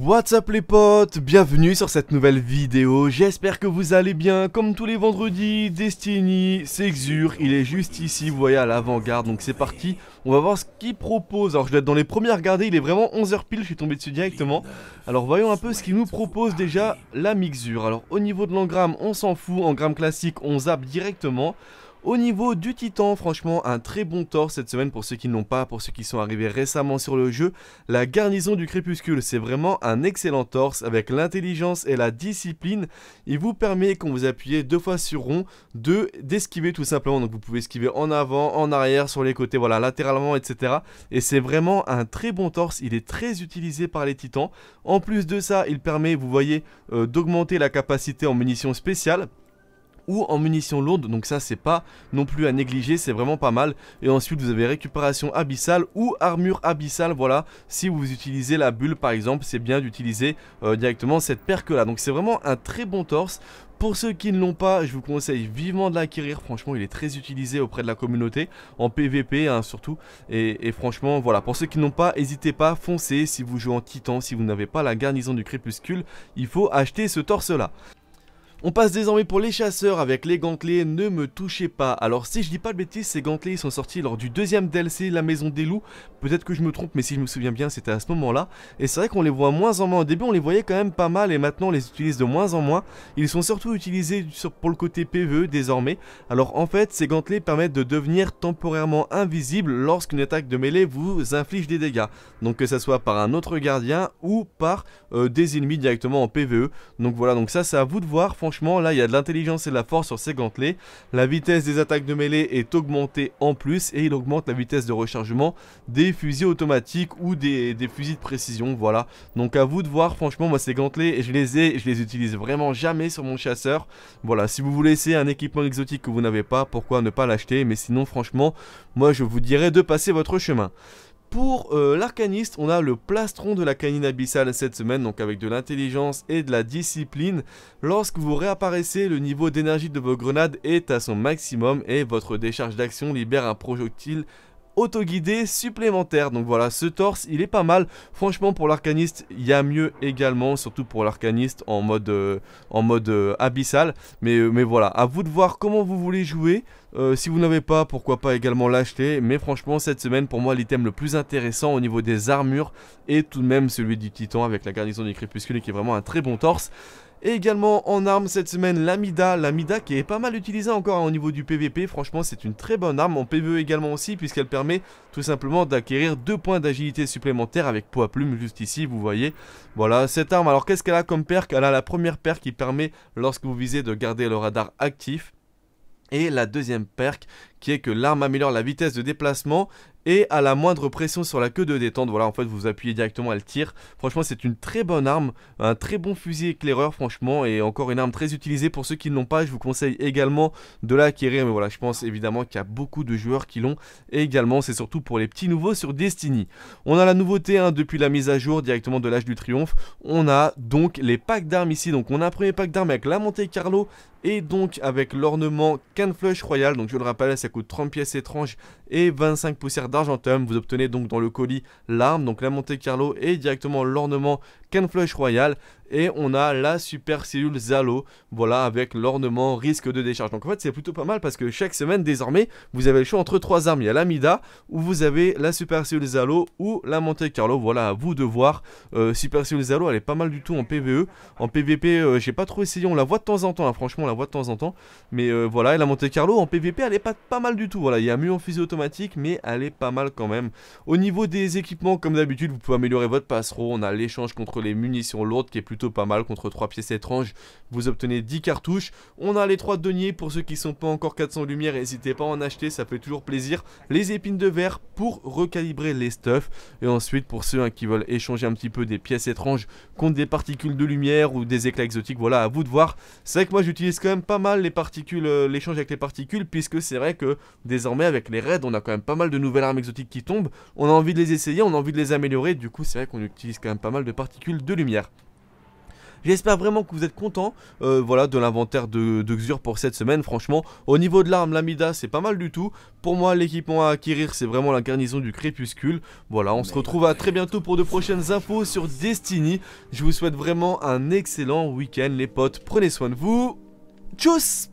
What's up les potes, bienvenue sur cette nouvelle vidéo, j'espère que vous allez bien, comme tous les vendredis, Destiny s'exure, il est juste ici, vous voyez à l'avant-garde, donc c'est parti, on va voir ce qu'il propose, alors je dois être dans les premiers à regarder, il est vraiment 11h pile, je suis tombé dessus directement, alors voyons un peu ce qu'il nous propose déjà, la mixure, alors au niveau de l'engramme, on s'en fout, en gramme classique, on zappe directement, au niveau du Titan, franchement, un très bon torse cette semaine pour ceux qui n'ont pas, pour ceux qui sont arrivés récemment sur le jeu. La garnison du crépuscule, c'est vraiment un excellent torse avec l'intelligence et la discipline. Il vous permet, quand vous appuyez deux fois sur rond, de d'esquiver tout simplement. Donc vous pouvez esquiver en avant, en arrière, sur les côtés, voilà, latéralement, etc. Et c'est vraiment un très bon torse. Il est très utilisé par les Titans. En plus de ça, il permet, vous voyez, euh, d'augmenter la capacité en munitions spéciales ou en munitions lourdes, donc ça c'est pas non plus à négliger, c'est vraiment pas mal. Et ensuite vous avez récupération abyssale ou armure abyssale, voilà, si vous utilisez la bulle par exemple, c'est bien d'utiliser euh, directement cette perque là. Donc c'est vraiment un très bon torse. Pour ceux qui ne l'ont pas, je vous conseille vivement de l'acquérir. Franchement, il est très utilisé auprès de la communauté, en PVP hein, surtout. Et, et, franchement, voilà. Pour ceux qui n'ont pas, n'hésitez pas, foncez. Si vous jouez en titan, si vous n'avez pas la garnison du crépuscule, il faut acheter ce torse-là. On passe désormais pour les chasseurs avec les gantelets ne me touchez pas. Alors si je dis pas de bêtises, ces gantelets sont sortis lors du deuxième DLC La Maison des Loups. Peut-être que je me trompe mais si je me souviens bien c'était à ce moment là. Et c'est vrai qu'on les voit moins en moins. Au début on les voyait quand même pas mal et maintenant on les utilise de moins en moins. Ils sont surtout utilisés pour le côté PvE désormais. Alors en fait ces gantelets permettent de devenir temporairement invisibles lorsqu'une attaque de mêlée vous inflige des dégâts. Donc que ce soit par un autre gardien ou par euh, des ennemis directement en PvE. Donc voilà donc ça c'est à vous de voir. Franchement franchement, là, il y a de l'intelligence et de la force sur ces gantelets. La vitesse des attaques de mêlée est augmentée en plus et il augmente la vitesse de rechargement des fusils automatiques ou des, fusils de précision, voilà. Donc à vous de voir, franchement, moi, ces gantelets, je les ai, je les utilise vraiment jamais sur mon chasseur. Voilà, si vous voulez essayer un équipement exotique que vous n'avez pas, pourquoi ne pas l'acheter Mais sinon, franchement, moi, je vous dirais de passer votre chemin. Pour euh, l'arcaniste, on a le plastron de la canine abyssale cette semaine, donc avec de l'intelligence et de la discipline. Lorsque vous réapparaissez, le niveau d'énergie de vos grenades est à son maximum et votre décharge d'action libère un projectile autoguidé supplémentaire. Donc voilà, ce torse, il est pas mal. Franchement, pour l'arcaniste, il y a mieux également, surtout pour l'arcaniste en mode, euh, en mode euh, abyssal. Mais, euh, mais voilà, à vous de voir comment vous voulez jouer. si vous n'avez pas, pourquoi pas également l'acheter. Mais franchement, cette semaine, pour moi, l'item le plus intéressant au niveau des armures est tout de même celui du titan avec la garnison du crépuscule qui est vraiment un très bon torse. Et également en arme cette semaine, l'Amida, l'Amida qui est pas mal utilisée encore hein, au niveau du PVP, franchement c'est une très bonne arme, en PVE également aussi, puisqu'elle permet tout simplement d'acquérir deux points d'agilité supplémentaires avec poids plume juste ici, vous voyez. Voilà, cette arme, alors qu'est-ce qu'elle a comme perk Elle a la première perk qui permet, lorsque vous visez, de garder le radar actif. Et la deuxième perk qui est que l'arme améliore la vitesse de déplacement et à la moindre pression sur la queue de détente, voilà, en fait, vous appuyez directement, elle tire. Franchement, c'est une très bonne arme, un très bon fusil éclaireur, franchement, et encore une arme très utilisée. Pour ceux qui ne l'ont pas, je vous conseille également de l'acquérir. Mais voilà, je pense évidemment qu'il y a beaucoup de joueurs qui l'ont. Et également, c'est surtout pour les petits nouveaux sur Destiny. On a la nouveauté hein, depuis la mise à jour directement de l'âge du triomphe. On a donc les packs d'armes ici. Donc, on a un premier pack d'armes avec la Montée Carlo et donc avec l'ornement Can Flush Royal. Donc, je le rappelle, ça coûte 30 pièces étranges et 25 poussières d'argentum. Vous obtenez donc dans le colis l'arme, donc la Monte Carlo et directement l'ornement Canflush Royal. Et on a la super cellule Zalo, voilà, avec l'ornement risque de décharge. Donc en fait, c'est plutôt pas mal parce que chaque semaine, désormais, vous avez le choix entre trois armes. Il y a l'Amida, où vous avez la super cellule Zalo ou la Monte Carlo. Voilà, à vous de voir. Euh, super cellule Zalo, elle est pas mal du tout en PVE. En PVP, euh, j'ai pas trop essayé, on la voit de temps en temps, hein. franchement, on la voit de temps en temps. Mais euh, voilà, et la Monte Carlo en PVP, elle est pas, pas mal du tout. Voilà, il y a mieux en fusil automatique, mais elle est pas mal quand même. Au niveau des équipements, comme d'habitude, vous pouvez améliorer votre passereau. On a l'échange contre les munitions lourdes qui est plutôt pas mal contre 3 pièces étranges. Vous obtenez 10 cartouches. On a les 3 deniers pour ceux qui sont pas encore 400 lumières. N'hésitez pas à en acheter, ça fait toujours plaisir. Les épines de verre pour recalibrer les stuff Et ensuite, pour ceux hein, qui veulent échanger un petit peu des pièces étranges contre des particules de lumière ou des éclats exotiques, voilà, à vous de voir. C'est vrai que moi, j'utilise quand même pas mal les particules, euh, l'échange avec les particules, puisque c'est vrai que désormais, avec les raids, on a quand même pas mal de nouvelles armes exotiques qui tombent. On a envie de les essayer, on a envie de les améliorer. Du coup, c'est vrai qu'on utilise quand même pas mal de particules de lumière. J'espère vraiment que vous êtes content euh, voilà, de l'inventaire de, de, Xur pour cette semaine. Franchement, au niveau de l'arme, l'Amida, c'est pas mal du tout. Pour moi, l'équipement à acquérir, c'est vraiment la garnison du crépuscule. Voilà, on se retrouve à très bientôt pour de prochaines infos sur Destiny. Je vous souhaite vraiment un excellent week-end, les potes. Prenez soin de vous. Tchuss